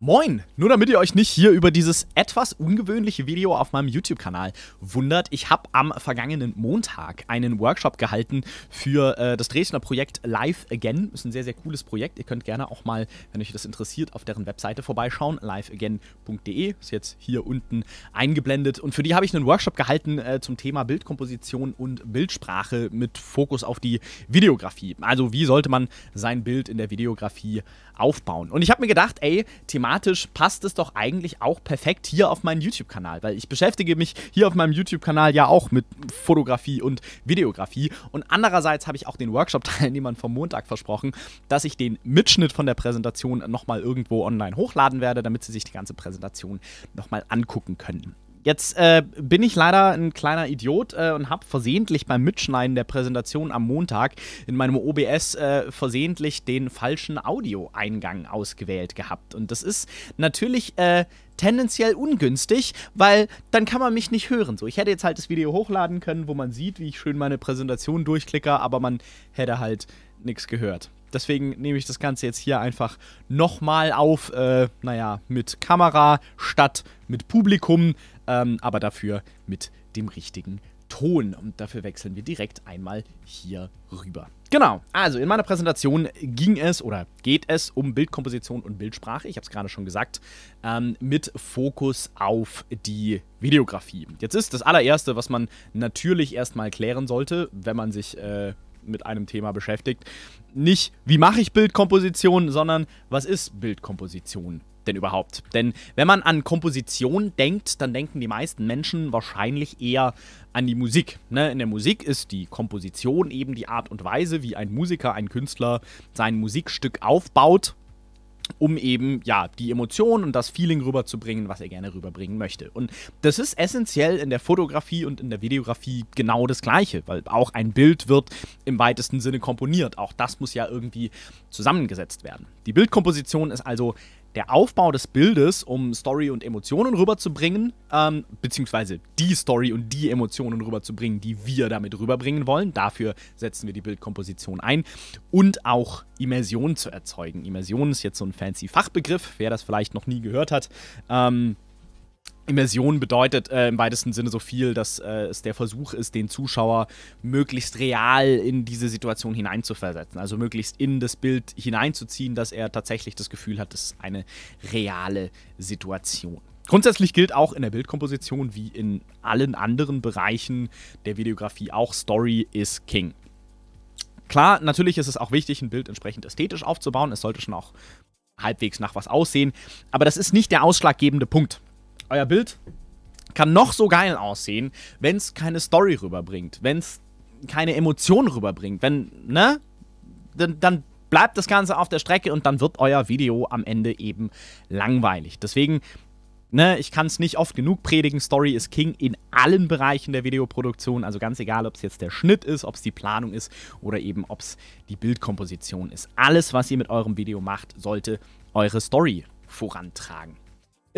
Moin! Nur damit ihr euch nicht hier über dieses etwas ungewöhnliche Video auf meinem YouTube-Kanal wundert, ich habe am vergangenen Montag einen Workshop gehalten für äh, das Dresdner Projekt Live Again. Ist ein sehr, sehr cooles Projekt. Ihr könnt gerne auch mal, wenn euch das interessiert, auf deren Webseite vorbeischauen. liveagain.de ist jetzt hier unten eingeblendet. Und für die habe ich einen Workshop gehalten äh, zum Thema Bildkomposition und Bildsprache mit Fokus auf die Videografie. Also wie sollte man sein Bild in der Videografie aufbauen? Und ich habe mir gedacht, ey, Thema thematisch passt es doch eigentlich auch perfekt hier auf meinen YouTube-Kanal, weil ich beschäftige mich hier auf meinem YouTube-Kanal ja auch mit Fotografie und Videografie. Und andererseits habe ich auch den Workshop-Teilnehmern vom Montag versprochen, dass ich den Mitschnitt von der Präsentation nochmal irgendwo online hochladen werde, damit sie sich die ganze Präsentation nochmal angucken können. Jetzt äh, bin ich leider ein kleiner Idiot äh, und habe versehentlich beim Mitschneiden der Präsentation am Montag in meinem OBS äh, versehentlich den falschen Audioeingang ausgewählt gehabt. Und das ist natürlich äh, tendenziell ungünstig, weil dann kann man mich nicht hören. So, ich hätte jetzt halt das Video hochladen können, wo man sieht, wie ich schön meine Präsentation durchklicke, aber man hätte halt nichts gehört. Deswegen nehme ich das Ganze jetzt hier einfach nochmal auf, äh, naja, mit Kamera statt mit Publikum ähm, aber dafür mit dem richtigen Ton. Und dafür wechseln wir direkt einmal hier rüber. Genau, also in meiner Präsentation ging es oder geht es um Bildkomposition und Bildsprache. Ich habe es gerade schon gesagt, ähm, mit Fokus auf die Videografie. Jetzt ist das allererste, was man natürlich erstmal klären sollte, wenn man sich äh, mit einem Thema beschäftigt, nicht wie mache ich Bildkomposition, sondern was ist Bildkomposition denn überhaupt? Denn wenn man an Komposition denkt, dann denken die meisten Menschen wahrscheinlich eher an die Musik. Ne? In der Musik ist die Komposition eben die Art und Weise, wie ein Musiker, ein Künstler sein Musikstück aufbaut um eben ja die Emotionen und das Feeling rüberzubringen, was er gerne rüberbringen möchte. Und das ist essentiell in der Fotografie und in der Videografie genau das gleiche, weil auch ein Bild wird im weitesten Sinne komponiert. Auch das muss ja irgendwie zusammengesetzt werden. Die Bildkomposition ist also der Aufbau des Bildes, um Story und Emotionen rüberzubringen, ähm, beziehungsweise die Story und die Emotionen rüberzubringen, die wir damit rüberbringen wollen. Dafür setzen wir die Bildkomposition ein und auch Immersion zu erzeugen. Immersion ist jetzt so ein fancy Fachbegriff, wer das vielleicht noch nie gehört hat. Ähm, Immersion bedeutet äh, im weitesten Sinne so viel, dass äh, es der Versuch ist, den Zuschauer möglichst real in diese Situation hineinzuversetzen, also möglichst in das Bild hineinzuziehen, dass er tatsächlich das Gefühl hat, es ist eine reale Situation. Grundsätzlich gilt auch in der Bildkomposition wie in allen anderen Bereichen der Videografie auch Story is King. Klar, natürlich ist es auch wichtig, ein Bild entsprechend ästhetisch aufzubauen. Es sollte schon auch halbwegs nach was aussehen. Aber das ist nicht der ausschlaggebende Punkt euer Bild kann noch so geil aussehen, wenn es keine Story rüberbringt, wenn es keine Emotionen rüberbringt, wenn, ne? Dann, dann bleibt das Ganze auf der Strecke und dann wird euer Video am Ende eben langweilig. Deswegen, ne, ich kann es nicht oft genug predigen, Story ist King in allen Bereichen der Videoproduktion, also ganz egal, ob es jetzt der Schnitt ist, ob es die Planung ist oder eben ob es die Bildkomposition ist. Alles, was ihr mit eurem Video macht, sollte eure Story vorantragen.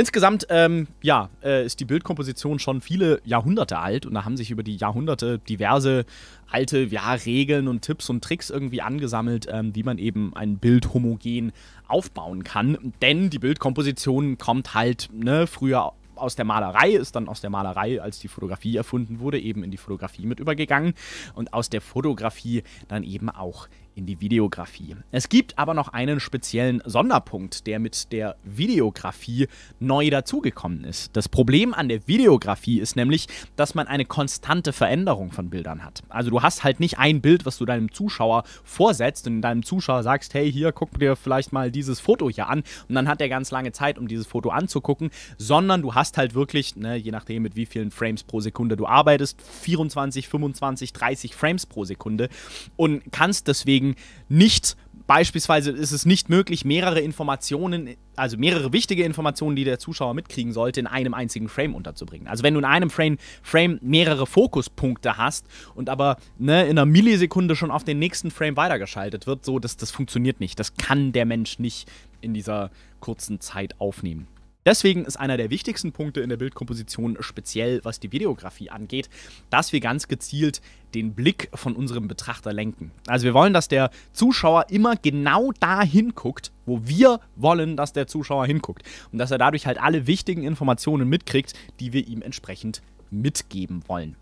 Insgesamt, ähm, ja, äh, ist die Bildkomposition schon viele Jahrhunderte alt und da haben sich über die Jahrhunderte diverse alte ja, Regeln und Tipps und Tricks irgendwie angesammelt, ähm, wie man eben ein Bild homogen aufbauen kann. Denn die Bildkomposition kommt halt ne, früher aus der Malerei, ist dann aus der Malerei, als die Fotografie erfunden wurde, eben in die Fotografie mit übergegangen und aus der Fotografie dann eben auch in die Videografie. Es gibt aber noch einen speziellen Sonderpunkt, der mit der Videografie neu dazugekommen ist. Das Problem an der Videografie ist nämlich, dass man eine konstante Veränderung von Bildern hat. Also du hast halt nicht ein Bild, was du deinem Zuschauer vorsetzt und deinem Zuschauer sagst, hey, hier, guck dir vielleicht mal dieses Foto hier an und dann hat er ganz lange Zeit, um dieses Foto anzugucken, sondern du hast halt wirklich, ne, je nachdem mit wie vielen Frames pro Sekunde du arbeitest, 24, 25, 30 Frames pro Sekunde und kannst deswegen deswegen nicht Beispielsweise ist es nicht möglich, mehrere Informationen, also mehrere wichtige Informationen, die der Zuschauer mitkriegen sollte, in einem einzigen Frame unterzubringen. Also wenn du in einem Frame, Frame mehrere Fokuspunkte hast und aber ne, in einer Millisekunde schon auf den nächsten Frame weitergeschaltet wird, so, das, das funktioniert nicht. Das kann der Mensch nicht in dieser kurzen Zeit aufnehmen. Deswegen ist einer der wichtigsten Punkte in der Bildkomposition, speziell was die Videografie angeht, dass wir ganz gezielt den Blick von unserem Betrachter lenken. Also wir wollen, dass der Zuschauer immer genau dahin guckt, wo wir wollen, dass der Zuschauer hinguckt. Und dass er dadurch halt alle wichtigen Informationen mitkriegt, die wir ihm entsprechend mitgeben wollen.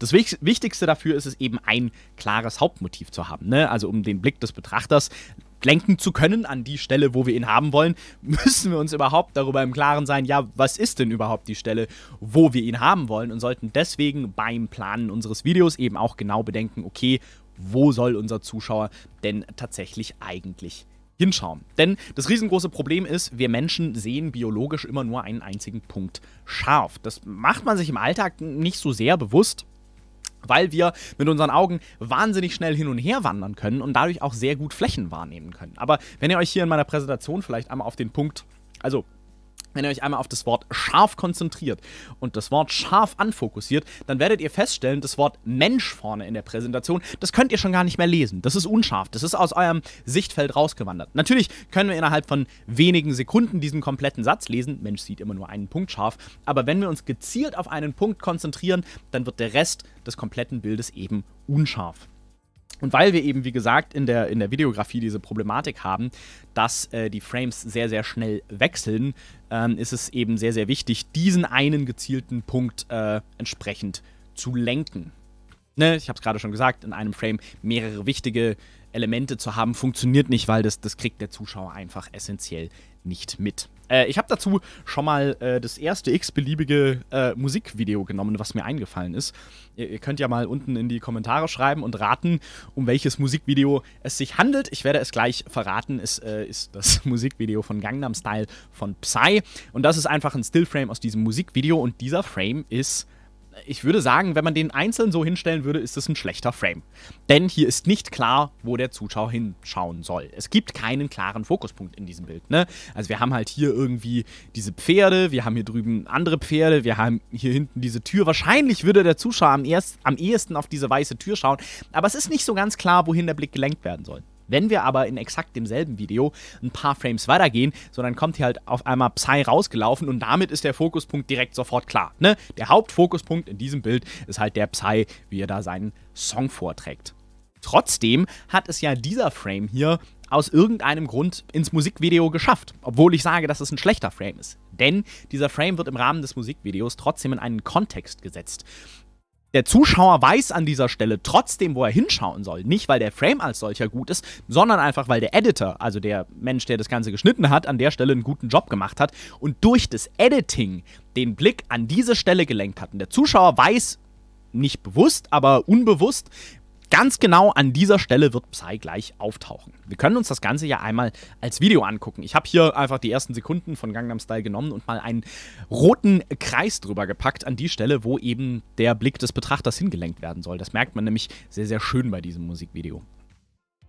Das Wichtigste dafür ist es eben, ein klares Hauptmotiv zu haben. Ne? Also um den Blick des Betrachters lenken zu können an die Stelle, wo wir ihn haben wollen, müssen wir uns überhaupt darüber im Klaren sein, ja, was ist denn überhaupt die Stelle, wo wir ihn haben wollen und sollten deswegen beim Planen unseres Videos eben auch genau bedenken, okay, wo soll unser Zuschauer denn tatsächlich eigentlich hinschauen. Denn das riesengroße Problem ist, wir Menschen sehen biologisch immer nur einen einzigen Punkt scharf. Das macht man sich im Alltag nicht so sehr bewusst weil wir mit unseren Augen wahnsinnig schnell hin und her wandern können und dadurch auch sehr gut Flächen wahrnehmen können. Aber wenn ihr euch hier in meiner Präsentation vielleicht einmal auf den Punkt, also wenn ihr euch einmal auf das Wort scharf konzentriert und das Wort scharf anfokussiert, dann werdet ihr feststellen, das Wort Mensch vorne in der Präsentation, das könnt ihr schon gar nicht mehr lesen. Das ist unscharf. Das ist aus eurem Sichtfeld rausgewandert. Natürlich können wir innerhalb von wenigen Sekunden diesen kompletten Satz lesen. Mensch sieht immer nur einen Punkt scharf. Aber wenn wir uns gezielt auf einen Punkt konzentrieren, dann wird der Rest des kompletten Bildes eben unscharf. Und weil wir eben, wie gesagt, in der, in der Videografie diese Problematik haben, dass äh, die Frames sehr, sehr schnell wechseln, ähm, ist es eben sehr, sehr wichtig, diesen einen gezielten Punkt äh, entsprechend zu lenken. Ne, ich habe es gerade schon gesagt, in einem Frame mehrere wichtige Elemente zu haben, funktioniert nicht, weil das, das kriegt der Zuschauer einfach essentiell nicht mit. Äh, ich habe dazu schon mal äh, das erste x-beliebige äh, Musikvideo genommen, was mir eingefallen ist. Ihr, ihr, könnt ja mal unten in die Kommentare schreiben und raten, um welches Musikvideo es sich handelt. Ich werde es gleich verraten. Es äh, ist das Musikvideo von Gangnam Style von Psy. Und das ist einfach ein Stillframe aus diesem Musikvideo. Und dieser Frame ist ich würde sagen, wenn man den einzeln so hinstellen würde, ist es ein schlechter Frame. Denn hier ist nicht klar, wo der Zuschauer hinschauen soll. Es gibt keinen klaren Fokuspunkt in diesem Bild. Ne? Also wir haben halt hier irgendwie diese Pferde, wir haben hier drüben andere Pferde, wir haben hier hinten diese Tür. Wahrscheinlich würde der Zuschauer am, erst, am ehesten auf diese weiße Tür schauen, aber es ist nicht so ganz klar, wohin der Blick gelenkt werden soll. Wenn wir aber in exakt demselben Video ein paar Frames weitergehen, so dann kommt hier halt auf einmal Psy rausgelaufen und damit ist der Fokuspunkt direkt sofort klar. Ne? Der Hauptfokuspunkt in diesem Bild ist halt der Psy, wie er da seinen Song vorträgt. Trotzdem hat es ja dieser Frame hier aus irgendeinem Grund ins Musikvideo geschafft, obwohl ich sage, dass es ein schlechter Frame ist. Denn dieser Frame wird im Rahmen des Musikvideos trotzdem in einen Kontext gesetzt der Zuschauer weiß an dieser Stelle trotzdem, wo er hinschauen soll. Nicht, weil der Frame als solcher gut ist, sondern einfach, weil der Editor, also der Mensch, der das Ganze geschnitten hat, an der Stelle einen guten Job gemacht hat und durch das Editing den Blick an diese Stelle gelenkt hat. Und der Zuschauer weiß, nicht bewusst, aber unbewusst, Ganz genau an dieser Stelle wird Psy gleich auftauchen. Wir können uns das Ganze ja einmal als Video angucken. Ich habe hier einfach die ersten Sekunden von Gangnam Style genommen und mal einen roten Kreis drüber gepackt an die Stelle, wo eben der Blick des Betrachters hingelenkt werden soll. Das merkt man nämlich sehr, sehr schön bei diesem Musikvideo.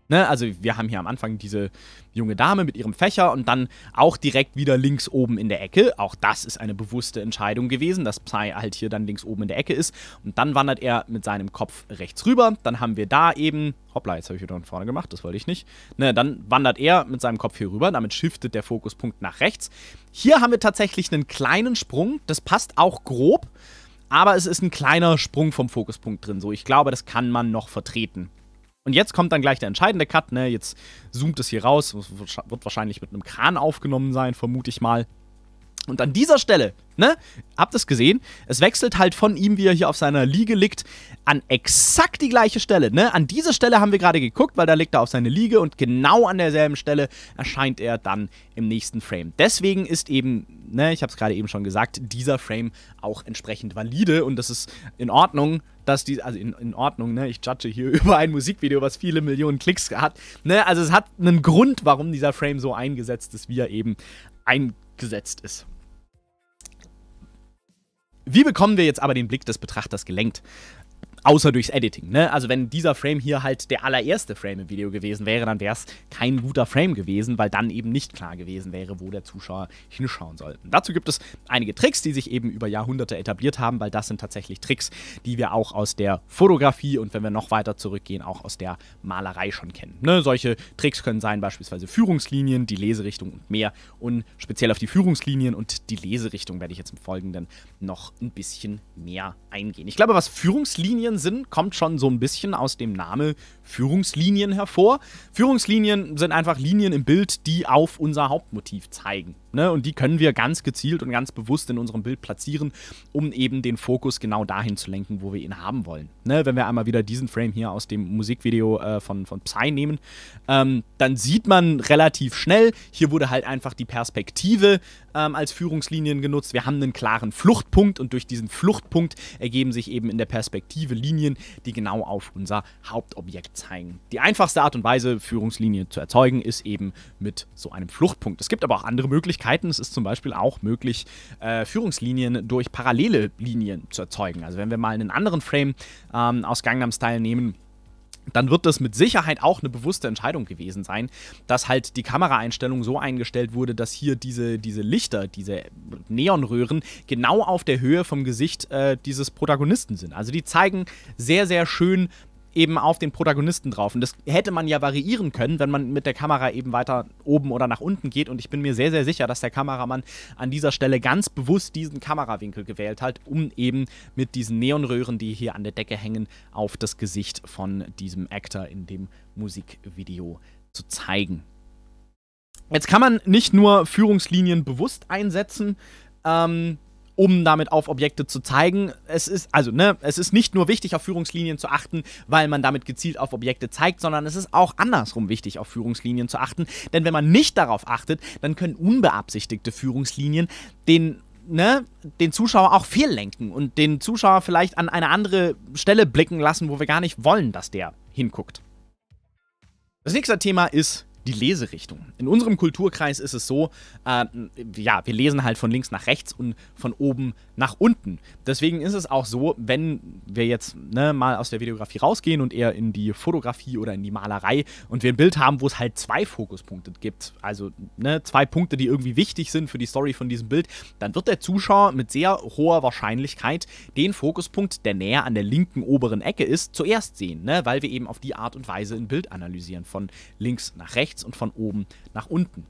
Ne? Also wir haben hier am Anfang diese junge Dame mit ihrem Fächer und dann auch direkt wieder links oben in der Ecke. Auch das ist eine bewusste Entscheidung gewesen, dass Psy halt hier dann links oben in der Ecke ist. Und dann wandert er mit seinem Kopf rechts rüber. Dann haben wir da eben, hoppla, jetzt habe ich wieder von vorne gemacht, das wollte ich nicht. Ne, dann wandert er mit seinem Kopf hier rüber, damit shiftet der Fokuspunkt nach rechts. Hier haben wir tatsächlich einen kleinen Sprung, das passt auch grob aber es ist ein kleiner Sprung vom Fokuspunkt drin. So, ich glaube, das kann man noch vertreten. Und jetzt kommt dann gleich der entscheidende Cut, ne? Jetzt zoomt es hier raus, wird wahrscheinlich mit einem Kran aufgenommen sein, vermute ich mal. Und an dieser Stelle, ne, habt ihr es gesehen, es wechselt halt von ihm, wie er hier auf seiner Liege liegt, an exakt die gleiche Stelle, ne? An dieser Stelle haben wir gerade geguckt, weil da liegt er auf seiner Liege und genau an derselben Stelle erscheint er dann im nächsten Frame. Deswegen ist eben, ne, ich habe es gerade eben schon gesagt, dieser Frame auch entsprechend valide und das ist in Ordnung, dass die, also in, in Ordnung, ne, ich judge hier über ein Musikvideo, was viele Millionen Klicks hat, ne, also es hat einen Grund, warum dieser Frame so eingesetzt ist, wie er eben eingesetzt ist. Wie bekommen wir jetzt aber den Blick des Betrachters gelenkt? Außer durchs Editing, ne? Also wenn dieser Frame hier halt der allererste Frame im Video gewesen wäre, dann wäre es kein guter Frame gewesen, weil dann eben nicht klar gewesen wäre, wo der Zuschauer hinschauen soll. Und dazu gibt es einige Tricks, die sich eben über Jahrhunderte etabliert haben, weil das sind tatsächlich Tricks, die wir auch aus der Fotografie und wenn wir noch weiter zurückgehen, auch aus der Malerei schon kennen. Ne? Solche Tricks können sein beispielsweise Führungslinien, die Leserichtung und mehr. Und speziell auf die Führungslinien und die Leserichtung werde ich jetzt im Folgenden noch ein bisschen mehr eingehen. Ich glaube, was Führungslinien sind, kommt schon so ein bisschen aus dem Namen Führungslinien hervor. Führungslinien sind einfach Linien im Bild, die auf unser Hauptmotiv zeigen. Ne? Und die können wir ganz gezielt und ganz bewusst in unserem Bild platzieren, um eben den Fokus genau dahin zu lenken, wo wir ihn haben wollen. Ne? Wenn wir einmal wieder diesen Frame hier aus dem Musikvideo äh, von, von Psy nehmen, ähm, dann sieht man relativ schnell, hier wurde halt einfach die Perspektive ähm, als Führungslinien genutzt. Wir haben einen klaren Fluchtpunkt und durch diesen Fluchtpunkt ergeben sich eben in der Perspektive Linien, die genau auf unser Hauptobjekt zeigen. Die einfachste Art und Weise, Führungslinien zu erzeugen, ist eben mit so einem Fluchtpunkt. Es gibt aber auch andere Möglichkeiten. Es ist zum Beispiel auch möglich, äh, Führungslinien durch parallele Linien zu erzeugen. Also wenn wir mal einen anderen Frame ähm, aus Gangnam Style nehmen, dann wird das mit Sicherheit auch eine bewusste Entscheidung gewesen sein, dass halt die Kameraeinstellung so eingestellt wurde, dass hier diese, diese Lichter, diese Neonröhren genau auf der Höhe vom Gesicht äh, dieses Protagonisten sind. Also die zeigen sehr, sehr schön, eben auf den Protagonisten drauf. Und das hätte man ja variieren können, wenn man mit der Kamera eben weiter oben oder nach unten geht. Und ich bin mir sehr, sehr sicher, dass der Kameramann an dieser Stelle ganz bewusst diesen Kamerawinkel gewählt hat, um eben mit diesen Neonröhren, die hier an der Decke hängen, auf das Gesicht von diesem Actor in dem Musikvideo zu zeigen. Jetzt kann man nicht nur Führungslinien bewusst einsetzen, ähm, um damit auf Objekte zu zeigen. Es ist, also, ne, es ist nicht nur wichtig, auf Führungslinien zu achten, weil man damit gezielt auf Objekte zeigt, sondern es ist auch andersrum wichtig, auf Führungslinien zu achten. Denn wenn man nicht darauf achtet, dann können unbeabsichtigte Führungslinien den Ne, den Zuschauer auch viel und den Zuschauer vielleicht an eine andere Stelle blicken lassen, wo wir gar nicht wollen, dass der hinguckt. Das nächste Thema ist die Leserichtung. In unserem Kulturkreis ist es so, äh, ja, wir lesen halt von links nach rechts und von oben nach unten. Deswegen ist es auch so, wenn wir jetzt ne, mal aus der Videografie rausgehen und eher in die Fotografie oder in die Malerei und wir ein Bild haben, wo es halt zwei Fokuspunkte gibt, also ne, zwei Punkte, die irgendwie wichtig sind für die Story von diesem Bild, dann wird der Zuschauer mit sehr hoher Wahrscheinlichkeit den Fokuspunkt, der näher an der linken oberen Ecke ist, zuerst sehen, ne, weil wir eben auf die Art und Weise ein Bild analysieren, von links nach rechts rechts und von oben nach unten.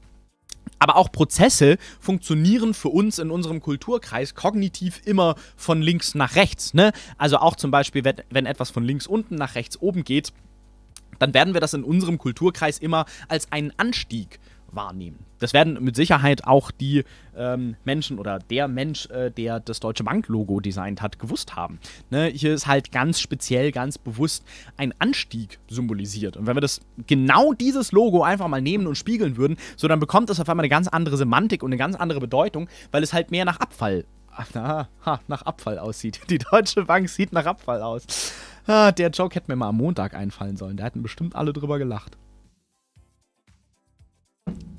Aber auch Prozesse funktionieren für uns in unserem Kulturkreis kognitiv immer von links nach rechts. Ne? Also auch zum Beispiel, wenn, etwas von links unten nach rechts oben geht, dann werden wir das in unserem Kulturkreis immer als einen Anstieg wahrnehmen. Das werden mit Sicherheit auch die ähm, Menschen oder der Mensch, äh, der das Deutsche Bank-Logo designt hat, gewusst haben. Ne? Hier ist halt ganz speziell, ganz bewusst ein Anstieg symbolisiert. Und wenn wir das genau dieses Logo einfach mal nehmen und spiegeln würden, so dann bekommt es auf einmal eine ganz andere Semantik und eine ganz andere Bedeutung, weil es halt mehr nach Abfall, na, ha, nach Abfall aussieht. Die Deutsche Bank sieht nach Abfall aus. Ah, der Joke hätte mir mal am Montag einfallen sollen. Da hätten bestimmt alle drüber gelacht.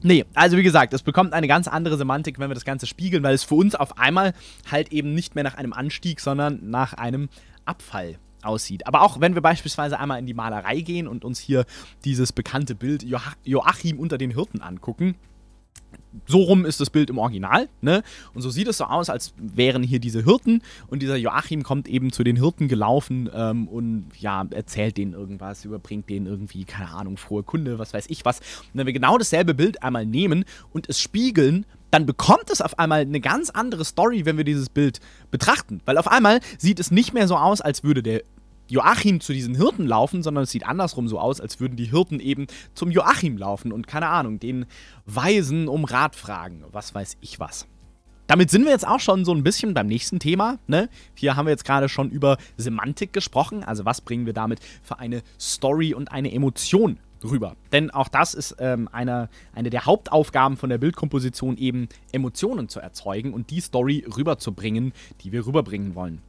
Nee, also wie gesagt, es bekommt eine ganz andere Semantik, wenn wir das Ganze spiegeln, weil es für uns auf einmal halt eben nicht mehr nach einem Anstieg, sondern nach einem Abfall aussieht. Aber auch wenn wir beispielsweise einmal in die Malerei gehen und uns hier dieses bekannte Bild Joachim unter den Hirten angucken, so rum ist das Bild im Original, ne? Und so sieht es so aus, als wären hier diese Hirten und dieser Joachim kommt eben zu den Hirten gelaufen ähm, und ja, erzählt denen irgendwas, überbringt denen irgendwie, keine Ahnung, frohe Kunde, was weiß ich was. Und wenn wir genau dasselbe Bild einmal nehmen und es spiegeln, dann bekommt es auf einmal eine ganz andere Story, wenn wir dieses Bild betrachten. Weil auf einmal sieht es nicht mehr so aus, als würde der Joachim zu diesen Hirten laufen, sondern es sieht andersrum so aus, als würden die Hirten eben zum Joachim laufen und keine Ahnung, den Weisen um Rat fragen, was weiß ich was. Damit sind wir jetzt auch schon so ein bisschen beim nächsten Thema. Ne? Hier haben wir jetzt gerade schon über Semantik gesprochen, also was bringen wir damit für eine Story und eine Emotion rüber. Denn auch das ist ähm, eine, eine der Hauptaufgaben von der Bildkomposition, eben Emotionen zu erzeugen und die Story rüberzubringen, die wir rüberbringen wollen.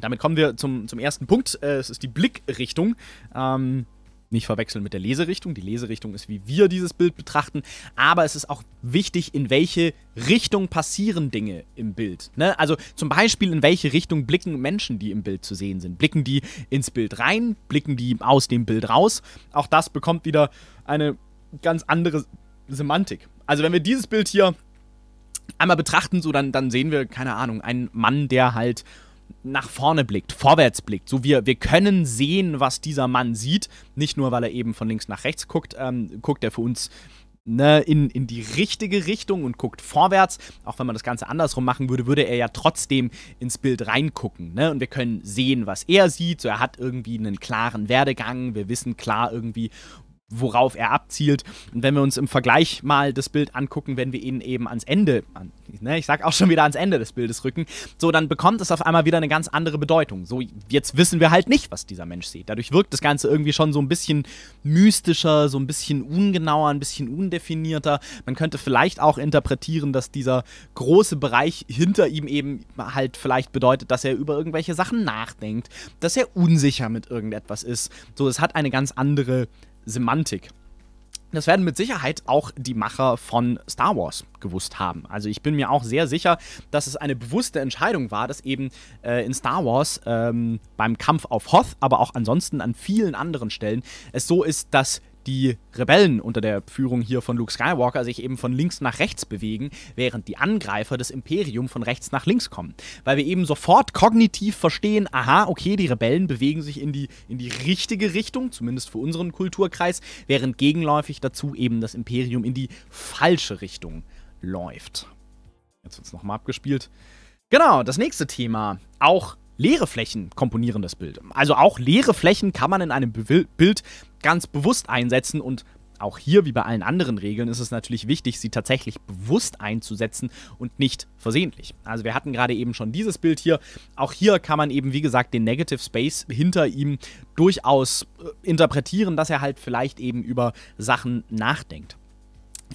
Damit kommen wir zum, zum ersten Punkt. Äh, es ist die Blickrichtung. Ähm, nicht verwechseln mit der Leserichtung. Die Leserichtung ist, wie wir dieses Bild betrachten. Aber es ist auch wichtig, in welche Richtung passieren Dinge im Bild. Ne? Also zum Beispiel, in welche Richtung blicken Menschen, die im Bild zu sehen sind. Blicken die ins Bild rein? Blicken die aus dem Bild raus? Auch das bekommt wieder eine ganz andere Semantik. Also wenn wir dieses Bild hier einmal betrachten, so dann, dann sehen wir, keine Ahnung, einen Mann, der halt nach vorne blickt, vorwärts blickt. So wir, wir können sehen, was dieser Mann sieht. Nicht nur, weil er eben von links nach rechts guckt, ähm, guckt er für uns ne, in, in die richtige Richtung und guckt vorwärts. Auch wenn man das Ganze andersrum machen würde, würde er ja trotzdem ins Bild reingucken. Ne? Und wir können sehen, was er sieht. So, er hat irgendwie einen klaren Werdegang. Wir wissen klar irgendwie, worauf er abzielt. Und wenn wir uns im Vergleich mal das Bild angucken, wenn wir ihn eben ans Ende, an, ne, ich sag auch schon wieder ans Ende des Bildes rücken, so dann bekommt es auf einmal wieder eine ganz andere Bedeutung. So, jetzt wissen wir halt nicht, was dieser Mensch sieht. Dadurch wirkt das Ganze irgendwie schon so ein bisschen mystischer, so ein bisschen ungenauer, ein bisschen undefinierter. Man könnte vielleicht auch interpretieren, dass dieser große Bereich hinter ihm eben halt vielleicht bedeutet, dass er über irgendwelche Sachen nachdenkt, dass er unsicher mit irgendetwas ist. So, es hat eine ganz andere Semantik. Das werden mit Sicherheit auch die Macher von Star Wars gewusst haben. Also ich bin mir auch sehr sicher, dass es eine bewusste Entscheidung war, dass eben äh, in Star Wars ähm, beim Kampf auf Hoth, aber auch ansonsten an vielen anderen Stellen es so ist, dass die Rebellen unter der Führung hier von Luke Skywalker sich eben von links nach rechts bewegen, während die Angreifer des Imperium von rechts nach links kommen. Weil wir eben sofort kognitiv verstehen, aha, okay, die Rebellen bewegen sich in die, in die richtige Richtung, zumindest für unseren Kulturkreis, während gegenläufig dazu eben das Imperium in die falsche Richtung läuft. Jetzt wird es nochmal abgespielt. Genau, das nächste Thema. Auch leere Flächen komponieren das Bild. Also auch leere Flächen kann man in einem Bild ganz bewusst einsetzen und auch hier, wie bei allen anderen Regeln, ist es natürlich wichtig, sie tatsächlich bewusst einzusetzen und nicht versehentlich. Also wir hatten gerade eben schon dieses Bild hier. Auch hier kann man eben, wie gesagt, den Negative Space hinter ihm durchaus äh, interpretieren, dass er halt vielleicht eben über Sachen nachdenkt.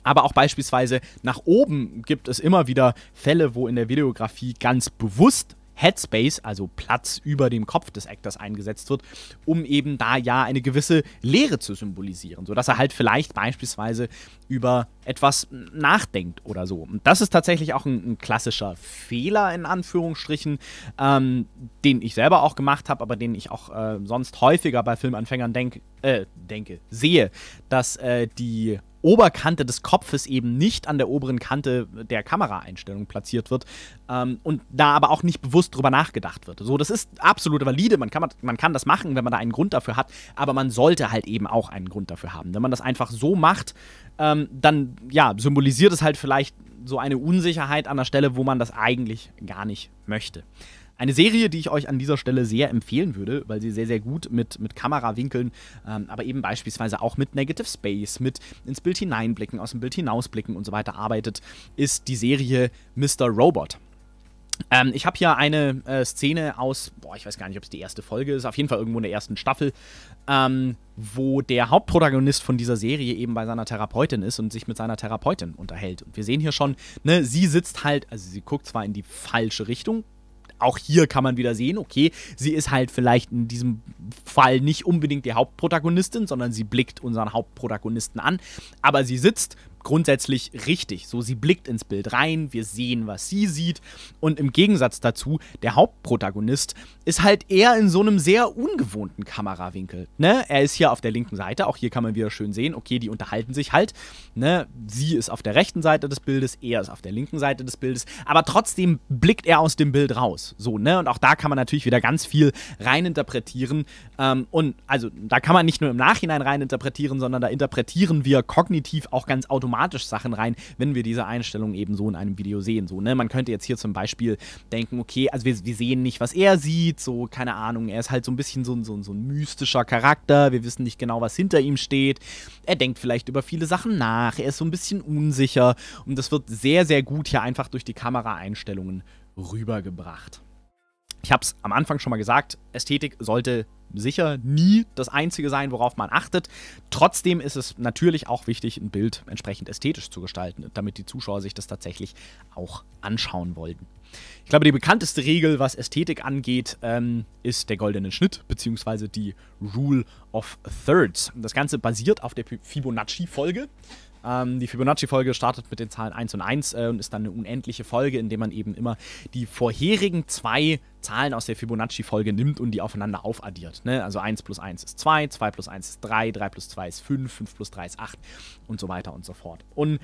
Aber auch beispielsweise nach oben gibt es immer wieder Fälle, wo in der Videografie ganz bewusst Headspace, also Platz über dem Kopf des Actors eingesetzt wird, um eben da ja eine gewisse Leere zu symbolisieren, sodass er halt vielleicht beispielsweise über etwas nachdenkt oder so. Und das ist tatsächlich auch ein, ein klassischer Fehler in Anführungsstrichen, ähm, den ich selber auch gemacht habe, aber den ich auch äh, sonst häufiger bei Filmanfängern denk, äh, denke, sehe, dass äh, die Oberkante des Kopfes eben nicht an der oberen Kante der Kameraeinstellung platziert wird ähm, und da aber auch nicht bewusst drüber nachgedacht wird. So, das ist absolut valide, man kann, man kann das machen, wenn man da einen Grund dafür hat, aber man sollte halt eben auch einen Grund dafür haben. Wenn man das einfach so macht, ähm, dann ja, symbolisiert es halt vielleicht so eine Unsicherheit an der Stelle, wo man das eigentlich gar nicht möchte. Eine Serie, die ich euch an dieser Stelle sehr empfehlen würde, weil sie sehr, sehr gut mit, mit Kamerawinkeln, ähm, aber eben beispielsweise auch mit Negative Space, mit ins Bild hineinblicken, aus dem Bild hinausblicken und so weiter arbeitet, ist die Serie Mr. Robot. Ähm, ich habe hier eine äh, Szene aus, boah, ich weiß gar nicht, ob es die erste Folge ist, auf jeden Fall irgendwo in der ersten Staffel, ähm, wo der Hauptprotagonist von dieser Serie eben bei seiner Therapeutin ist und sich mit seiner Therapeutin unterhält. Und wir sehen hier schon, ne, sie sitzt halt, also sie guckt zwar in die falsche Richtung, auch hier kann man wieder sehen, okay, sie ist halt vielleicht in diesem Fall nicht unbedingt die Hauptprotagonistin, sondern sie blickt unseren Hauptprotagonisten an, aber sie sitzt grundsätzlich richtig. So, sie blickt ins Bild rein, wir sehen, was sie sieht. Und im Gegensatz dazu, der Hauptprotagonist ist halt eher in so einem sehr ungewohnten Kamerawinkel. Ne? Er ist hier auf der linken Seite, auch hier kann man wieder schön sehen, okay, die unterhalten sich halt. Ne? Sie ist auf der rechten Seite des Bildes, er ist auf der linken Seite des Bildes, aber trotzdem blickt er aus dem Bild raus. So, ne? Und auch da kann man natürlich wieder ganz viel reininterpretieren. Ähm, und also da kann man nicht nur im Nachhinein reininterpretieren, sondern da interpretieren wir kognitiv auch ganz automatisch automatisch Sachen rein, wenn wir diese Einstellung eben so in einem Video sehen. So, ne? Man könnte jetzt hier zum Beispiel denken, okay, also wir, wir sehen nicht, was er sieht, so, keine Ahnung, er ist halt so ein bisschen so, so, so ein mystischer Charakter, wir wissen nicht genau, was hinter ihm steht, er denkt vielleicht über viele Sachen nach, er ist so ein bisschen unsicher und das wird sehr, sehr gut hier einfach durch die Kameraeinstellungen rübergebracht. Ich habe es am Anfang schon mal gesagt, Ästhetik sollte sicher nie das Einzige sein, worauf man achtet. Trotzdem ist es natürlich auch wichtig, ein Bild entsprechend ästhetisch zu gestalten, damit die Zuschauer sich das tatsächlich auch anschauen wollten. Ich glaube, die bekannteste Regel, was Ästhetik angeht, ähm, ist der goldene Schnitt bzw. die Rule of Thirds. Das Ganze basiert auf der Fibonacci-Folge. Ähm, die Fibonacci-Folge startet mit den Zahlen 1 und 1 äh, und ist dann eine unendliche Folge, indem man eben immer die vorherigen zwei Zahlen aus der Fibonacci-Folge nimmt und die aufeinander aufaddiert. Ne? Also 1 plus 1 ist 2, 2 plus 1 ist 3, 3 plus 2 ist 5, 5 plus 3 ist 8 und so weiter und so fort. Und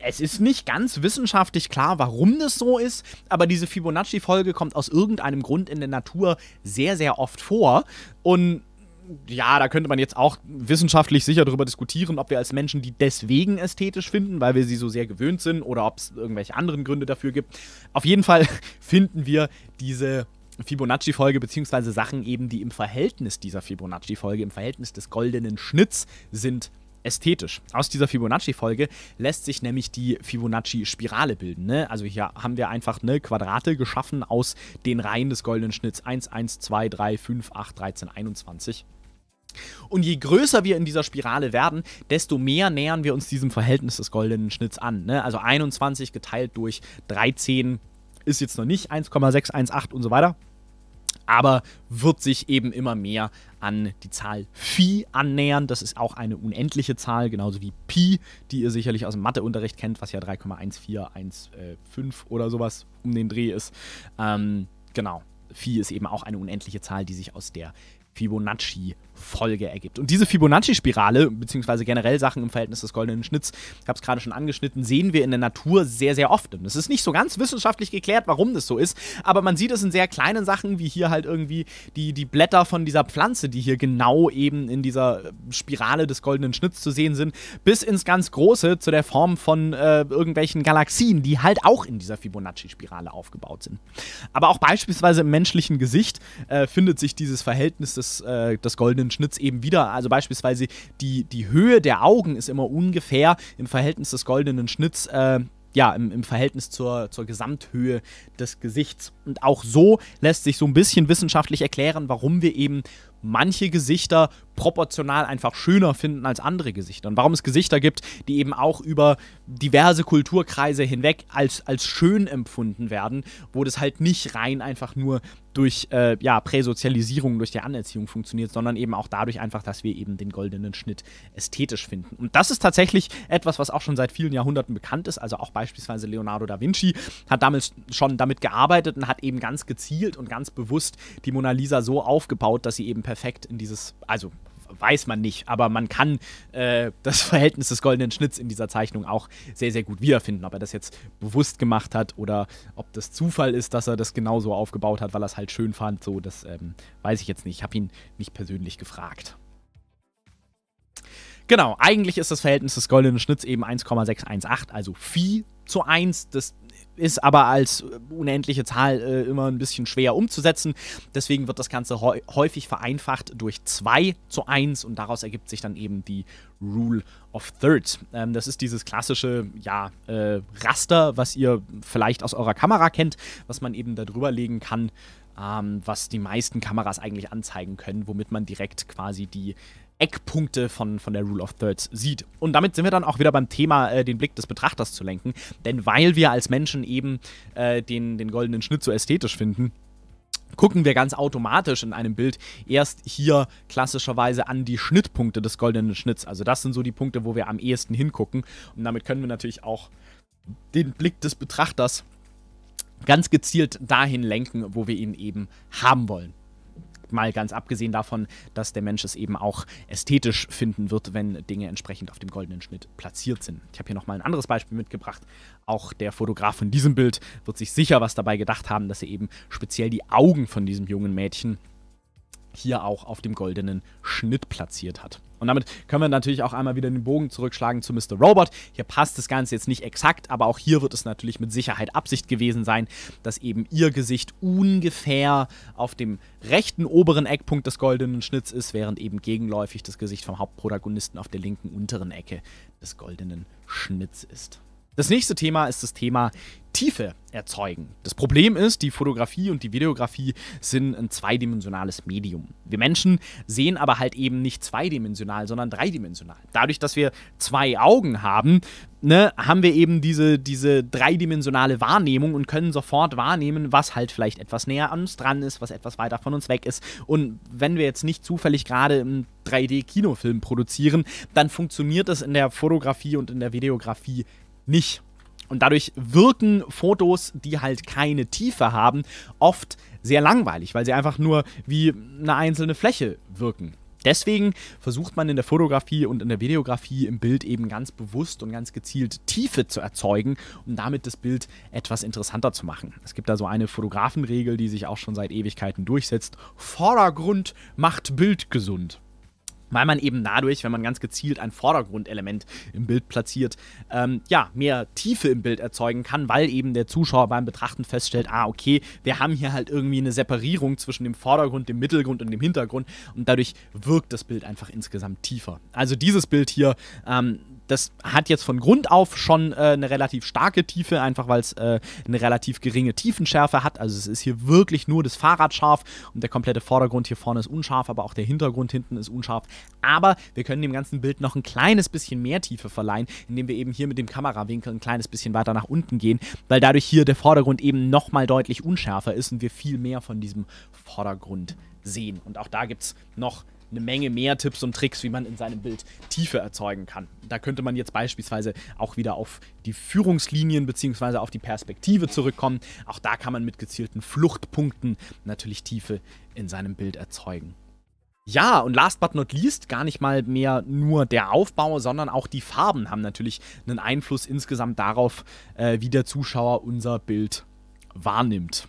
es ist nicht ganz wissenschaftlich klar, warum das so ist, aber diese Fibonacci-Folge kommt aus irgendeinem Grund in der Natur sehr, sehr oft vor und ja, da könnte man jetzt auch wissenschaftlich sicher darüber diskutieren, ob wir als Menschen die deswegen ästhetisch finden, weil wir sie so sehr gewöhnt sind oder ob es irgendwelche anderen Gründe dafür gibt. Auf jeden Fall finden wir diese Fibonacci-Folge, beziehungsweise Sachen eben, die im Verhältnis dieser Fibonacci-Folge, im Verhältnis des goldenen Schnitts sind ästhetisch. Aus dieser Fibonacci-Folge lässt sich nämlich die Fibonacci-Spirale bilden. Ne? Also hier haben wir einfach ne, Quadrate geschaffen aus den Reihen des goldenen Schnitts 1, 1, 2, 3, 5, 8, 13, 21. Und je größer wir in dieser Spirale werden, desto mehr nähern wir uns diesem Verhältnis des goldenen Schnitts an. Ne? Also 21 geteilt durch 13 ist jetzt noch nicht 1,618 und so weiter aber wird sich eben immer mehr an die Zahl Phi annähern. Das ist auch eine unendliche Zahl, genauso wie Pi, die ihr sicherlich aus dem Matheunterricht kennt, was ja 3,1415 oder sowas um den Dreh ist. Ähm, genau, Phi ist eben auch eine unendliche Zahl, die sich aus der Fibonacci-Folge ergibt. Und diese Fibonacci-Spirale, beziehungsweise generell Sachen im Verhältnis des goldenen Schnitts, ich habe es gerade schon angeschnitten, sehen wir in der Natur sehr, sehr oft. Und es ist nicht so ganz wissenschaftlich geklärt, warum das so ist, aber man sieht es in sehr kleinen Sachen, wie hier halt irgendwie die, die Blätter von dieser Pflanze, die hier genau eben in dieser äh, Spirale des goldenen Schnitts zu sehen sind, bis ins ganz Große zu der Form von äh, irgendwelchen Galaxien, die halt auch in dieser Fibonacci-Spirale aufgebaut sind. Aber auch beispielsweise im menschlichen Gesicht äh, findet sich dieses Verhältnis des des, äh, des goldenen Schnitts eben wieder. Also beispielsweise die, die Höhe der Augen ist immer ungefähr im Verhältnis des goldenen Schnitts. Äh, ja, im, im Verhältnis zur, zur Gesamthöhe des Gesichts. Und auch so lässt sich so ein bisschen wissenschaftlich erklären, warum wir eben manche Gesichter proportional einfach schöner finden als andere Gesichter. Und warum es Gesichter gibt, die eben auch über diverse Kulturkreise hinweg als, als schön empfunden werden, wo das halt nicht rein einfach nur durch äh, ja, Präsozialisierung, durch die Anerziehung funktioniert, sondern eben auch dadurch einfach, dass wir eben den goldenen Schnitt ästhetisch finden. Und das ist tatsächlich etwas, was auch schon seit vielen Jahrhunderten bekannt ist. Also auch beispielsweise Leonardo da Vinci hat damals schon damit gearbeitet und hat eben ganz gezielt und ganz bewusst die Mona Lisa so aufgebaut, dass sie eben perfekt in dieses, also weiß man nicht, aber man kann äh, das Verhältnis des goldenen Schnitts in dieser Zeichnung auch sehr, sehr gut wiederfinden. Ob er das jetzt bewusst gemacht hat oder ob das Zufall ist, dass er das genauso aufgebaut hat, weil er es halt schön fand, so, das ähm, weiß ich jetzt nicht. Ich habe ihn nicht persönlich gefragt. Genau, eigentlich ist das Verhältnis des goldenen Schnitts eben 1,618, also Phi zu 1. Das ist aber als äh, unendliche Zahl äh, immer ein bisschen schwer umzusetzen. Deswegen wird das Ganze häufig vereinfacht durch 2 zu 1 und daraus ergibt sich dann eben die Rule of Thirds. Ähm, das ist dieses klassische ja, äh, Raster, was ihr vielleicht aus eurer Kamera kennt, was man eben da drüber legen kann, ähm, was die meisten Kameras eigentlich anzeigen können, womit man direkt quasi die Eckpunkte von, von der Rule of Thirds sieht. Und damit sind wir dann auch wieder beim Thema, äh, den Blick des Betrachters zu lenken. Denn weil wir als Menschen eben äh, den, den goldenen Schnitt so ästhetisch finden, gucken wir ganz automatisch in einem Bild erst hier klassischerweise an die Schnittpunkte des goldenen Schnitts. Also das sind so die Punkte, wo wir am ehesten hingucken. Und damit können wir natürlich auch den Blick des Betrachters ganz gezielt dahin lenken, wo wir ihn eben haben wollen mal ganz abgesehen davon, dass der Mensch es eben auch ästhetisch finden wird, wenn Dinge entsprechend auf dem goldenen Schnitt platziert sind. Ich habe hier nochmal ein anderes Beispiel mitgebracht. Auch der Fotograf von diesem Bild wird sich sicher was dabei gedacht haben, dass er eben speziell die Augen von diesem jungen Mädchen hier auch auf dem goldenen Schnitt platziert hat. Und damit können wir natürlich auch einmal wieder den Bogen zurückschlagen zu Mr. Robot. Hier passt das Ganze jetzt nicht exakt, aber auch hier wird es natürlich mit Sicherheit Absicht gewesen sein, dass eben ihr Gesicht ungefähr auf dem rechten oberen Eckpunkt des goldenen Schnitts ist, während eben gegenläufig das Gesicht vom Hauptprotagonisten auf der linken unteren Ecke des goldenen Schnitts ist. Das nächste Thema ist das Thema Tiefe erzeugen. Das Problem ist, die Fotografie und die Videografie sind ein zweidimensionales Medium. Wir Menschen sehen aber halt eben nicht zweidimensional, sondern dreidimensional. Dadurch, dass wir zwei Augen haben, ne, haben wir eben diese, diese dreidimensionale Wahrnehmung und können sofort wahrnehmen, was halt vielleicht etwas näher an uns dran ist, was etwas weiter von uns weg ist. Und wenn wir jetzt nicht zufällig gerade einen 3D-Kinofilm produzieren, dann funktioniert das in der Fotografie und in der Videografie nicht. Und dadurch wirken Fotos, die halt keine Tiefe haben, oft sehr langweilig, weil sie einfach nur wie eine einzelne Fläche wirken. Deswegen versucht man in der Fotografie und in der Videografie im Bild eben ganz bewusst und ganz gezielt Tiefe zu erzeugen, um damit das Bild etwas interessanter zu machen. Es gibt da so eine Fotografenregel, die sich auch schon seit Ewigkeiten durchsetzt. Vordergrund macht Bild gesund weil man eben dadurch, wenn man ganz gezielt ein Vordergrundelement im Bild platziert, ähm, ja, mehr Tiefe im Bild erzeugen kann, weil eben der Zuschauer beim Betrachten feststellt, ah, okay, wir haben hier halt irgendwie eine Separierung zwischen dem Vordergrund, dem Mittelgrund und dem Hintergrund und dadurch wirkt das Bild einfach insgesamt tiefer. Also dieses Bild hier ähm, das hat jetzt von Grund auf schon äh, eine relativ starke Tiefe, einfach weil es äh, eine relativ geringe Tiefenschärfe hat. Also es ist hier wirklich nur das Fahrrad scharf und der komplette Vordergrund hier vorne ist unscharf, aber auch der Hintergrund hinten ist unscharf. Aber wir können dem ganzen Bild noch ein kleines bisschen mehr Tiefe verleihen, indem wir eben hier mit dem Kamerawinkel ein kleines bisschen weiter nach unten gehen, weil dadurch hier der Vordergrund eben nochmal deutlich unschärfer ist und wir viel mehr von diesem Vordergrund sehen. Und auch da gibt es noch eine Menge mehr Tipps und Tricks, wie man in seinem Bild Tiefe erzeugen kann. Da könnte man jetzt beispielsweise auch wieder auf die Führungslinien bzw. auf die Perspektive zurückkommen. Auch da kann man mit gezielten Fluchtpunkten natürlich Tiefe in seinem Bild erzeugen. Ja, und last but not least, gar nicht mal mehr nur der Aufbau, sondern auch die Farben haben natürlich einen Einfluss insgesamt darauf, äh, wie der Zuschauer unser Bild wahrnimmt.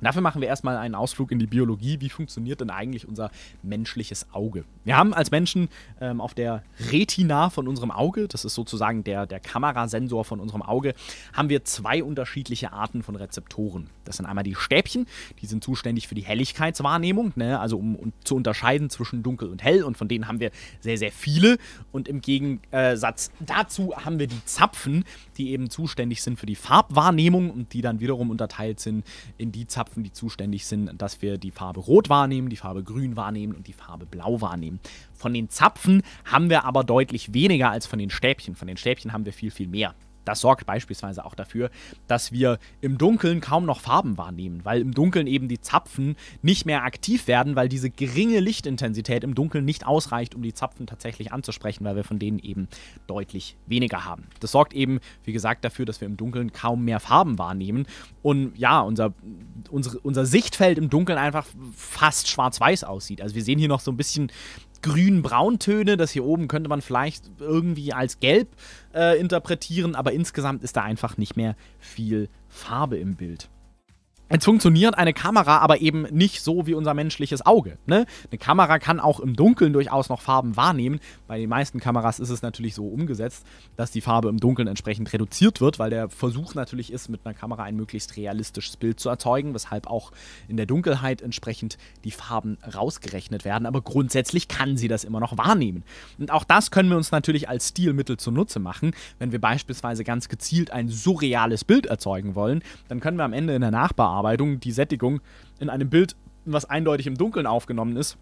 Dafür machen wir erstmal einen Ausflug in die Biologie. Wie funktioniert denn eigentlich unser menschliches Auge? Wir haben als Menschen ähm, auf der Retina von unserem Auge, das ist sozusagen der, der Kamerasensor von unserem Auge, haben wir zwei unterschiedliche Arten von Rezeptoren. Das sind einmal die Stäbchen, die sind zuständig für die Helligkeitswahrnehmung, ne? also um, um, zu unterscheiden zwischen dunkel und hell. Und von denen haben wir sehr, sehr viele. Und im Gegensatz dazu haben wir die Zapfen, die eben zuständig sind für die Farbwahrnehmung und die dann wiederum unterteilt sind in die Zapfen, die zuständig sind, dass wir die Farbe Rot wahrnehmen, die Farbe Grün wahrnehmen und die Farbe Blau wahrnehmen. Von den Zapfen haben wir aber deutlich weniger als von den Stäbchen. Von den Stäbchen haben wir viel, viel mehr. Das sorgt beispielsweise auch dafür, dass wir im Dunkeln kaum noch Farben wahrnehmen, weil im Dunkeln eben die Zapfen nicht mehr aktiv werden, weil diese geringe Lichtintensität im Dunkeln nicht ausreicht, um die Zapfen tatsächlich anzusprechen, weil wir von denen eben deutlich weniger haben. Das sorgt eben, wie gesagt, dafür, dass wir im Dunkeln kaum mehr Farben wahrnehmen und ja, unser, unsere, unser Sichtfeld im Dunkeln einfach fast schwarz-weiß aussieht. Also wir sehen hier noch so ein bisschen grün-brauntöne. Das hier oben könnte man vielleicht irgendwie als gelb äh, interpretieren, aber insgesamt ist da einfach nicht mehr viel Farbe im Bild. Jetzt funktioniert eine Kamera aber eben nicht so wie unser menschliches Auge. Ne? Eine Kamera kann auch im Dunkeln durchaus noch Farben wahrnehmen. Bei den meisten Kameras ist es natürlich so umgesetzt, dass die Farbe im Dunkeln entsprechend reduziert wird, weil der Versuch natürlich ist, mit einer Kamera ein möglichst realistisches Bild zu erzeugen, weshalb auch in der Dunkelheit entsprechend die Farben rausgerechnet werden. Aber grundsätzlich kann sie das immer noch wahrnehmen. Und auch das können wir uns natürlich als Stilmittel zunutze machen. Wenn wir beispielsweise ganz gezielt ein surreales Bild erzeugen wollen, dann können wir am Ende in der Nachbearbeitung Bildverarbeitung, die Sättigung in einem Bild, was eindeutig im Dunkeln aufgenommen ist,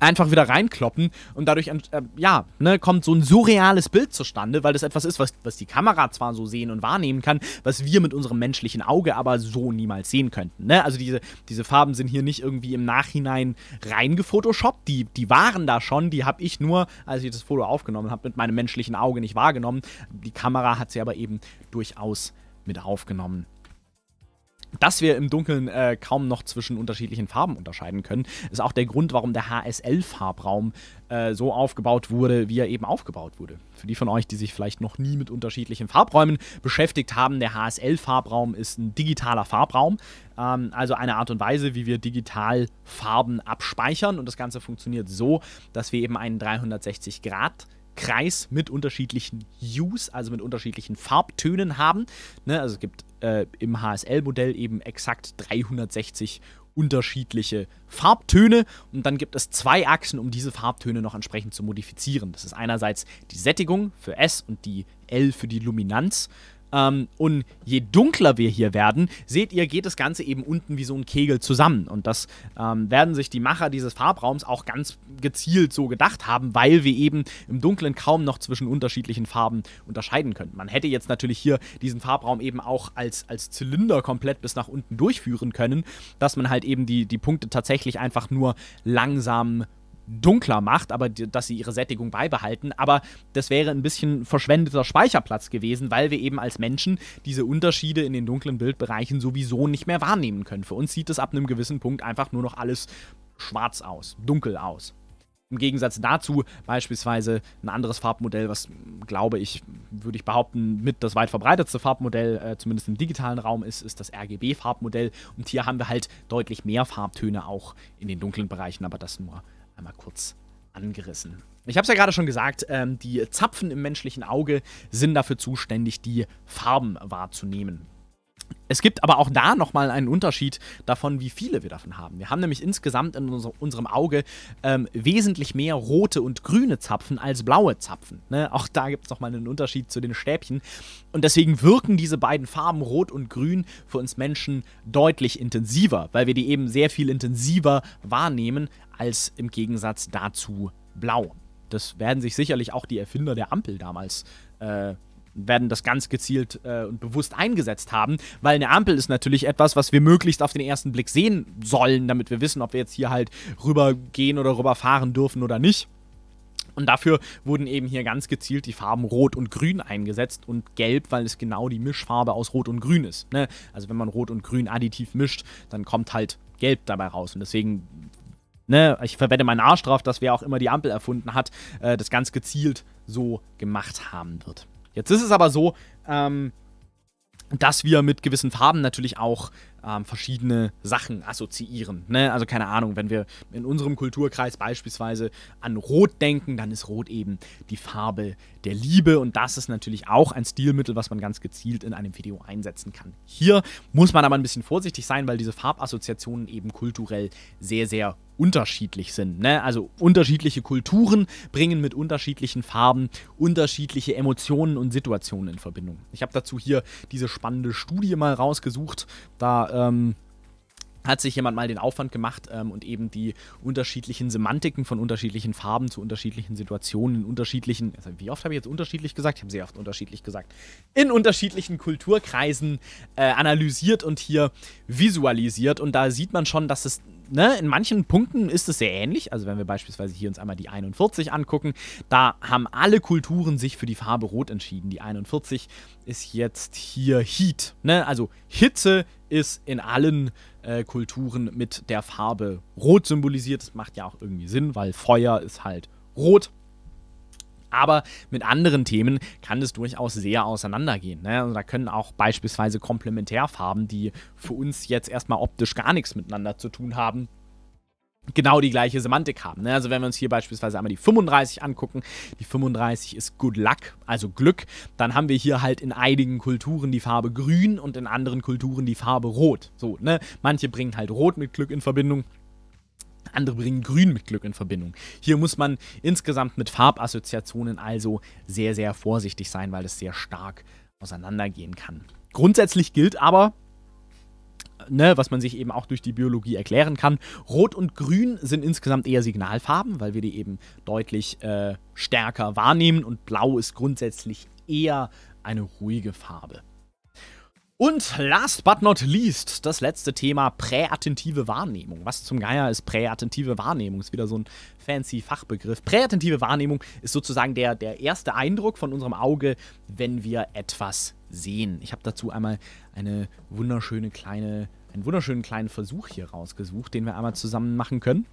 einfach wieder reinkloppen und dadurch, äh, ja, ne, kommt so ein surreales Bild zustande, weil das etwas ist, was, was die Kamera zwar so sehen und wahrnehmen kann, was wir mit unserem menschlichen Auge aber so niemals sehen könnten. Ne? Also diese, diese Farben sind hier nicht irgendwie im Nachhinein reingefotoshoppt, die, die waren da schon, die habe ich nur, als ich das Foto aufgenommen habe, mit meinem menschlichen Auge nicht wahrgenommen. Die Kamera hat sie aber eben durchaus mit aufgenommen dass wir im Dunkeln äh, kaum noch zwischen unterschiedlichen Farben unterscheiden können, ist auch der Grund, warum der HSL-Farbraum äh, so aufgebaut wurde, wie er eben aufgebaut wurde. Für die von euch, die sich vielleicht noch nie mit unterschiedlichen Farbräumen beschäftigt haben, der HSL-Farbraum ist ein digitaler Farbraum, ähm, also eine Art und Weise, wie wir digital Farben abspeichern. Und das Ganze funktioniert so, dass wir eben einen 360 Grad Kreis mit unterschiedlichen Hues, also mit unterschiedlichen Farbtönen haben. Ne, also es gibt äh, im HSL-Modell eben exakt 360 unterschiedliche Farbtöne und dann gibt es zwei Achsen, um diese Farbtöne noch entsprechend zu modifizieren. Das ist einerseits die Sättigung für S und die L für die Luminanz. Ähm, und je dunkler wir hier werden, seht ihr, geht das Ganze eben unten wie so ein Kegel zusammen. Und das ähm, werden sich die Macher dieses Farbraums auch ganz gezielt so gedacht haben, weil wir eben im Dunklen kaum noch zwischen unterschiedlichen Farben unterscheiden können. Man hätte jetzt natürlich hier diesen Farbraum eben auch als, als Zylinder komplett bis nach unten durchführen können, dass man halt eben die, die Punkte tatsächlich einfach nur langsam dunkler macht, aber dass sie ihre Sättigung beibehalten. Aber das wäre ein bisschen verschwendeter Speicherplatz gewesen, weil wir eben als Menschen diese Unterschiede in den dunklen Bildbereichen sowieso nicht mehr wahrnehmen können. Für uns sieht es ab einem gewissen Punkt einfach nur noch alles schwarz aus, dunkel aus. Im Gegensatz dazu beispielsweise ein anderes Farbmodell, was glaube ich, würde ich behaupten, mit das weit verbreitetste Farbmodell, äh, zumindest im digitalen Raum ist, ist das RGB-Farbmodell. Und hier haben wir halt deutlich mehr Farbtöne auch in den dunklen Bereichen, aber das nur einmal kurz angerissen. Ich habe es ja gerade schon gesagt, ähm, die Zapfen im menschlichen Auge sind dafür zuständig, die Farben wahrzunehmen. Es gibt aber auch da nochmal einen Unterschied davon, wie viele wir davon haben. Wir haben nämlich insgesamt in unserem Auge ähm, wesentlich mehr rote und grüne Zapfen als blaue Zapfen. Ne? Auch da gibt es nochmal einen Unterschied zu den Stäbchen. Und deswegen wirken diese beiden Farben, rot und grün, für uns Menschen deutlich intensiver, weil wir die eben sehr viel intensiver wahrnehmen als im Gegensatz dazu blau. Das werden sich sicherlich auch die Erfinder der Ampel damals äh, werden das ganz gezielt äh, und bewusst eingesetzt haben, weil eine Ampel ist natürlich etwas, was wir möglichst auf den ersten Blick sehen sollen, damit wir wissen, ob wir jetzt hier halt rübergehen oder rüberfahren dürfen oder nicht. Und dafür wurden eben hier ganz gezielt die Farben Rot und Grün eingesetzt und Gelb, weil es genau die Mischfarbe aus Rot und Grün ist. Ne? Also wenn man Rot und Grün additiv mischt, dann kommt halt Gelb dabei raus. Und deswegen, ne, ich verwende meinen Arsch drauf, dass wer auch immer die Ampel erfunden hat, äh, das ganz gezielt so gemacht haben wird. Jetzt ist es aber so, ähm, dass wir mit gewissen Farben natürlich auch ähm, verschiedene Sachen assoziieren. Ne? Also keine Ahnung, wenn wir in unserem Kulturkreis beispielsweise an Rot denken, dann ist Rot eben die Farbe der Liebe und das ist natürlich auch ein Stilmittel, was man ganz gezielt in einem Video einsetzen kann. Hier muss man aber ein bisschen vorsichtig sein, weil diese Farbassoziationen eben kulturell sehr, sehr unterschiedlich sind. Ne? Also unterschiedliche Kulturen bringen mit unterschiedlichen Farben unterschiedliche Emotionen und Situationen in Verbindung. Ich habe dazu hier diese spannende Studie mal rausgesucht. Da ähm, hat sich jemand mal den Aufwand gemacht ähm, und eben die unterschiedlichen Semantiken von unterschiedlichen Farben zu unterschiedlichen Situationen in unterschiedlichen, also wie oft habe ich jetzt unterschiedlich gesagt? Ich habe sehr oft unterschiedlich gesagt. In unterschiedlichen Kulturkreisen äh, analysiert und hier visualisiert. Und da sieht man schon, dass es ne, in manchen Punkten ist es sehr ähnlich. Also wenn wir beispielsweise hier uns einmal die 41 angucken, da haben alle Kulturen sich für die Farbe Rot entschieden. Die 41 ist jetzt hier Heat. Ne? Also Hitze ist in allen äh, Kulturen mit der Farbe Rot symbolisiert. Das macht ja auch irgendwie Sinn, weil Feuer ist halt Rot aber mit anderen Themen kann das durchaus sehr auseinandergehen. Ne? Also da können auch beispielsweise Komplementärfarben, die für uns jetzt erstmal optisch gar nichts miteinander zu tun haben, genau die gleiche Semantik haben. Ne? Also wenn wir uns hier beispielsweise einmal die 35 angucken, die 35 ist Good Luck, also Glück, dann haben wir hier halt in einigen Kulturen die Farbe grün und in anderen Kulturen die Farbe rot. So, ne? Manche bringen halt rot mit Glück in Verbindung. Andere bringen Grün mit Glück in Verbindung. Hier muss man insgesamt mit Farbassoziationen also sehr, sehr vorsichtig sein, weil es sehr stark auseinandergehen kann. Grundsätzlich gilt aber, Ne, was man sich eben auch durch die Biologie erklären kann. Rot und Grün sind insgesamt eher Signalfarben, weil wir die eben deutlich äh, stärker wahrnehmen und Blau ist grundsätzlich eher eine ruhige Farbe. Und last but not least, das letzte Thema, präattentive Wahrnehmung. Was zum Geier ist präattentive Wahrnehmung? Ist wieder so ein fancy Fachbegriff. Präattentive Wahrnehmung ist sozusagen der, der erste Eindruck von unserem Auge, wenn wir etwas sehen. Ich habe dazu einmal eine wunderschöne kleine, einen wunderschönen kleinen Versuch hier rausgesucht, den wir einmal zusammen machen können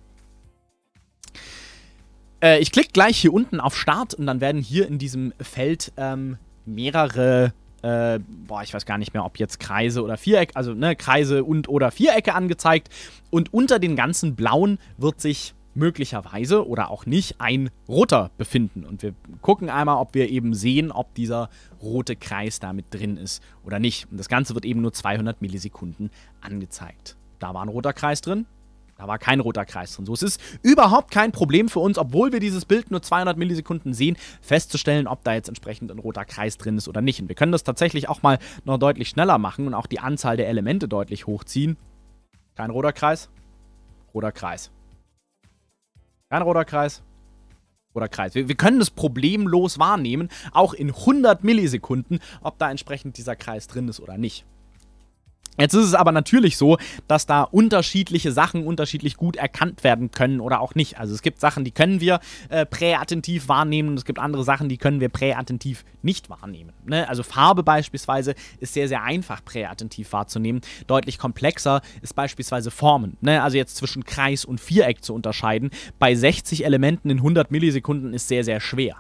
äh, ich klicke gleich hier unten auf Start und dann werden hier in diesem Feld ähm, mehrere äh, boah, ich weiß gar nicht mehr, ob jetzt Kreise oder Viereck, also ne, Kreise und oder Vierecke angezeigt. Und unter den ganzen blauen wird sich möglicherweise oder auch nicht ein roter befinden. Und wir gucken einmal, ob wir eben sehen, ob dieser rote Kreis da mit drin ist oder nicht. Und das Ganze wird eben nur 200 Millisekunden angezeigt. Da war ein roter Kreis drin, da war kein roter Kreis drin. So, es ist überhaupt kein Problem für uns, obwohl wir dieses Bild nur 200 Millisekunden sehen, festzustellen, ob da jetzt entsprechend ein roter Kreis drin ist oder nicht. Und wir können das tatsächlich auch mal noch deutlich schneller machen und auch die Anzahl der Elemente deutlich hochziehen. Kein roter Kreis, roter Kreis. Kein roter Kreis, oder Kreis. Wir, wir, können das problemlos wahrnehmen, auch in 100 Millisekunden, ob da entsprechend dieser Kreis drin ist oder nicht. Jetzt ist es aber natürlich so, dass da unterschiedliche Sachen unterschiedlich gut erkannt werden können oder auch nicht. Also es gibt Sachen, die können wir äh, präattentiv wahrnehmen und es gibt andere Sachen, die können wir präattentiv nicht wahrnehmen. Ne? Also Farbe beispielsweise ist sehr, sehr einfach präattentiv wahrzunehmen. Deutlich komplexer ist beispielsweise Formen. Ne? Also jetzt zwischen Kreis und Viereck zu unterscheiden. Bei 60 Elementen in 100 Millisekunden ist sehr, sehr schwer.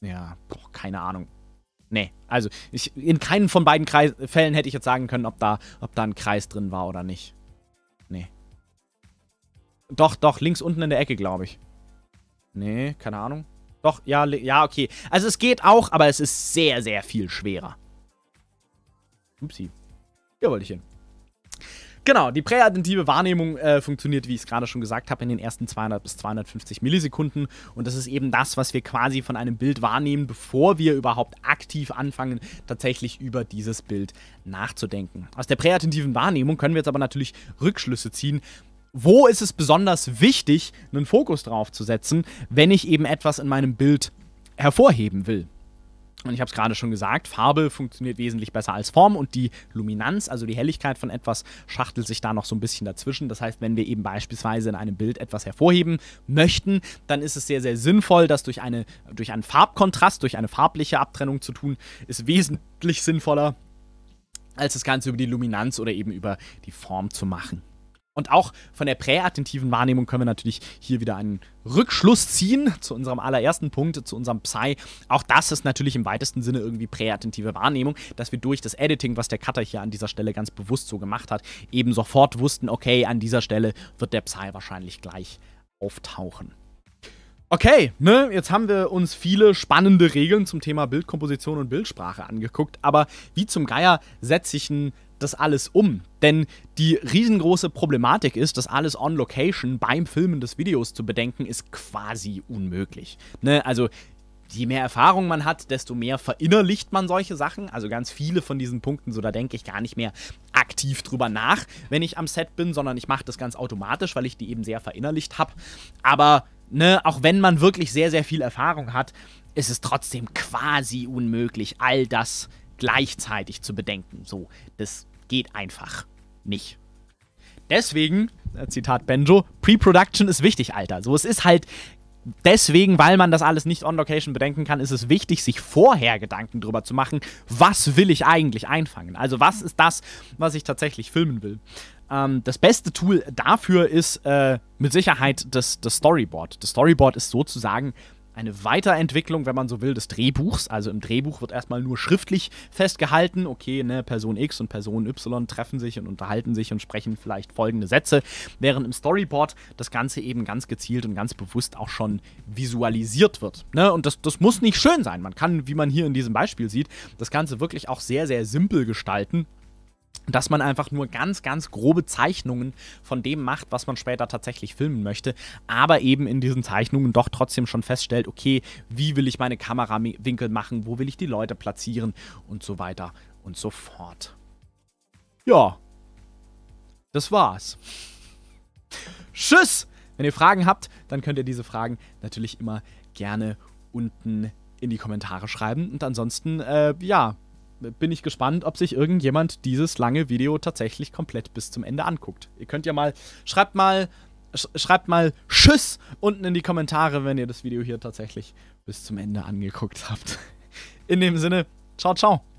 Ja, boah, keine Ahnung. Nee, also ich, in keinen von beiden Kreis Fällen hätte ich jetzt sagen können, ob da, ob da ein Kreis drin war oder nicht. Nee. Doch, doch, links unten in der Ecke, glaube ich. Nee, keine Ahnung. Doch, ja, ja, okay. Also es geht auch, aber es ist sehr, sehr viel schwerer. Upsi. Hier wollte ich hin. Genau, die präadventive Wahrnehmung äh, funktioniert, wie ich es gerade schon gesagt habe, in den ersten 200 bis 250 Millisekunden. Und das ist eben das, was wir quasi von einem Bild wahrnehmen, bevor wir überhaupt aktiv anfangen, tatsächlich über dieses Bild nachzudenken. Aus der präattentiven Wahrnehmung können wir jetzt aber natürlich Rückschlüsse ziehen, wo ist es besonders wichtig, einen Fokus drauf zu setzen, wenn ich eben etwas in meinem Bild hervorheben will. Und ich habe es gerade schon gesagt, Farbe funktioniert wesentlich besser als Form und die Luminanz, also die Helligkeit von etwas, schachtelt sich da noch so ein bisschen dazwischen. Das heißt, wenn wir eben beispielsweise in einem Bild etwas hervorheben möchten, dann ist es sehr, sehr sinnvoll, das durch, eine, durch einen Farbkontrast, durch eine farbliche Abtrennung zu tun, ist wesentlich sinnvoller, als das Ganze über die Luminanz oder eben über die Form zu machen. Und auch von der präattentiven Wahrnehmung können wir natürlich hier wieder einen Rückschluss ziehen zu unserem allerersten Punkt, zu unserem Psy. Auch das ist natürlich im weitesten Sinne irgendwie präattentive Wahrnehmung, dass wir durch das Editing, was der Cutter hier an dieser Stelle ganz bewusst so gemacht hat, eben sofort wussten, okay, an dieser Stelle wird der Psy wahrscheinlich gleich auftauchen. Okay, ne, jetzt haben wir uns viele spannende Regeln zum Thema Bildkomposition und Bildsprache angeguckt, aber wie zum Geier setze ich einen das alles um? Denn die riesengroße Problematik ist, dass alles on Location beim Filmen des Videos zu bedenken, ist quasi unmöglich. Ne? Also je mehr Erfahrung man hat, desto mehr verinnerlicht man solche Sachen. Also ganz viele von diesen Punkten, so da denke ich gar nicht mehr aktiv drüber nach, wenn ich am Set bin, sondern ich mache das ganz automatisch, weil ich die eben sehr verinnerlicht habe. Aber ne, auch wenn man wirklich sehr, sehr viel Erfahrung hat, ist es trotzdem quasi unmöglich, all das zu gleichzeitig zu bedenken. So, das geht einfach nicht. Deswegen, äh, Zitat Benjo, Pre-Production ist wichtig, Alter. So, es ist halt deswegen, weil man das alles nicht on Location bedenken kann, ist es wichtig, sich vorher Gedanken darüber zu machen, was will ich eigentlich einfangen? Also was ist das, was ich tatsächlich filmen will? Ähm, das beste Tool dafür ist äh, mit Sicherheit das, das Storyboard. Das Storyboard ist sozusagen eine Weiterentwicklung, wenn man so will, des Drehbuchs. Also im Drehbuch wird erstmal nur schriftlich festgehalten, okay, ne, Person X und Person Y treffen sich und unterhalten sich und sprechen vielleicht folgende Sätze, während im Storyboard das Ganze eben ganz gezielt und ganz bewusst auch schon visualisiert wird. Ne? Und das, das muss nicht schön sein. Man kann, wie man hier in diesem Beispiel sieht, das Ganze wirklich auch sehr, sehr simpel gestalten dass man einfach nur ganz, ganz grobe Zeichnungen von dem macht, was man später tatsächlich filmen möchte, aber eben in diesen Zeichnungen doch trotzdem schon feststellt, okay, wie will ich meine Kamerawinkel machen, wo will ich die Leute platzieren und so weiter und so fort. Ja, das war's. Tschüss! Wenn ihr Fragen habt, dann könnt ihr diese Fragen natürlich immer gerne unten in die Kommentare schreiben und ansonsten, äh, ja, bin ich gespannt, ob sich irgendjemand dieses lange Video tatsächlich komplett bis zum Ende anguckt. Ihr könnt ja mal, schreibt mal, sch schreibt mal Tschüss unten in die Kommentare, wenn ihr das Video hier tatsächlich bis zum Ende angeguckt habt. In dem Sinne, ciao, ciao.